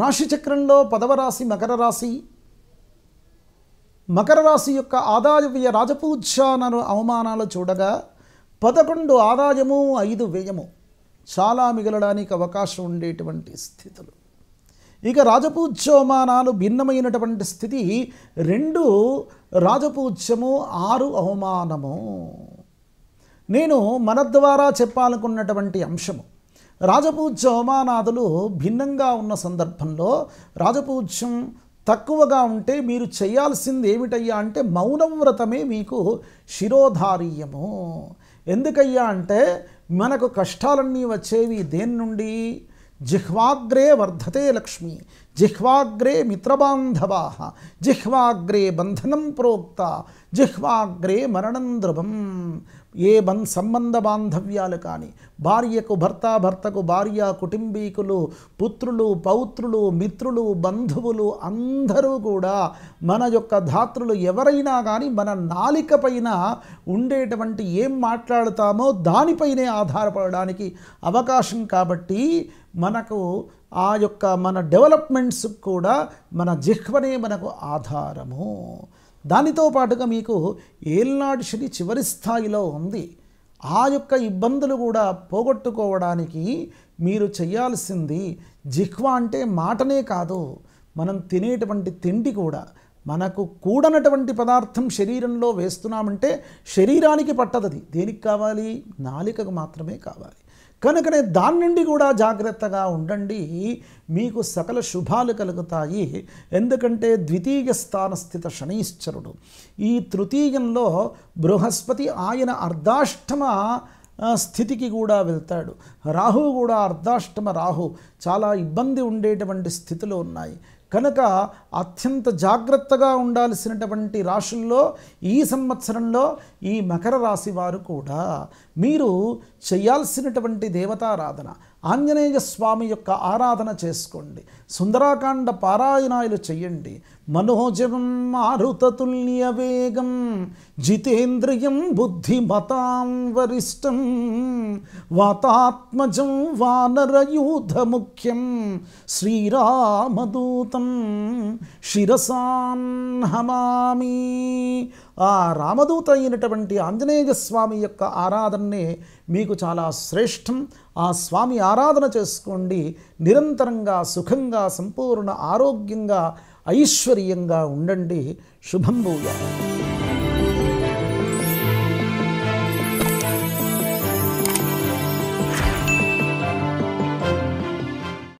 రాశిచక్రంలో పదవ రాశి మకర రాశి మకర రాశి యొక్క ఆదాయ వ్యయ రాజపూజ్యానను అవమానాలు చూడగా పదకొండు ఆదాయము ఐదు వ్యయము చాలా మిగలడానికి అవకాశం ఉండేటువంటి స్థితులు ఇక రాజపూజ్యవమానాలు భిన్నమైనటువంటి స్థితి రెండు రాజపూజ్యము ఆరు అవమానము నేను మన ద్వారా చెప్పాలనుకున్నటువంటి అంశము అవమానాదులు భిన్నంగా ఉన్న సందర్భంలో రాజపూజ్యం తక్కువగా ఉంటే మీరు చేయాల్సింది ఏమిటయ్యా అంటే మౌనం వ్రతమే మీకు శిరోధార్యము ఎందుకయ్యా అంటే మనకు కష్టాలన్నీ వచ్చేవి దేని నుండి జిహ్వాగ్రే వర్ధతే లక్ష్మి జిహ్వాగ్రే మిత్రబాంధవా జిహ్వాగ్రే బంధనం ప్రోక్త జిహ్వాగ్రే మరణం ద్రవం ఏ బం సంబంధ బాంధవ్యాలు కానీ భార్యకు భర్త భర్తకు భార్య కుటుంబీకులు పుత్రులు పౌత్రులు మిత్రులు బంధువులు అందరూ కూడా మన యొక్క ధాతృలు ఎవరైనా కానీ మన నాలిక పైన ఉండేటువంటి ఏం మాట్లాడుతామో దానిపైనే ఆధారపడడానికి అవకాశం కాబట్టి మనకు ఆ యొక్క మన డెవలప్మెంట్స్ కూడా మన జిహ్వనే మనకు ఆధారము దానితో పాటుగా మీకు ఏల్నాడు శని చివరి స్థాయిలో ఉంది ఆ యొక్క ఇబ్బందులు కూడా పోగొట్టుకోవడానికి మీరు చేయాల్సింది జిహ్వా అంటే మాటనే కాదు మనం తినేటువంటి తిండి కూడా మనకు కూడనటువంటి పదార్థం శరీరంలో వేస్తున్నామంటే శరీరానికి పట్టదది దేనికి కావాలి నాలికకు మాత్రమే కావాలి కనుకనే దాని నుండి కూడా జాగ్రత్తగా ఉండండి మీకు సకల శుభాలు కలుగుతాయి ఎందుకంటే ద్వితీయ స్థానస్థిత శనీశ్చరుడు ఈ తృతీయంలో బృహస్పతి ఆయన అర్ధాష్టమ స్థితికి కూడా వెళ్తాడు రాహు కూడా అర్ధాష్టమ రాహు చాలా ఇబ్బంది ఉండేటువంటి స్థితిలో ఉన్నాయి కనుక అత్యంత జాగ్రత్తగా ఉండాల్సినటువంటి రాశుల్లో ఈ సంవత్సరంలో ఈ మకర రాశి వారు కూడా మీరు చేయాల్సినటువంటి దేవతారాధన ఆంజనేయ స్వామి యొక్క ఆరాధన చేసుకోండి సుందరాకాండ పారాయణాలు చెయ్యండి మనోజవం మారుతతుల్య వేగం జితేంద్రియం బుద్ధిమతాం వరిష్టం వాతాత్మజం వానరయూధ ముఖ్యం శ్రీరామదూతం శిరసాన్ హమామి ఆ రామదూత అయినటువంటి ఆంజనేయ స్వామి యొక్క ఆరాధననే మీకు చాలా శ్రేష్టం ఆ స్వామి ఆరాధన చేసుకోండి నిరంతరంగా సుఖంగా సంపూర్ణ ఆరోగ్యంగా ఐశ్వర్యంగా ఉండండి శుభం భూయాలి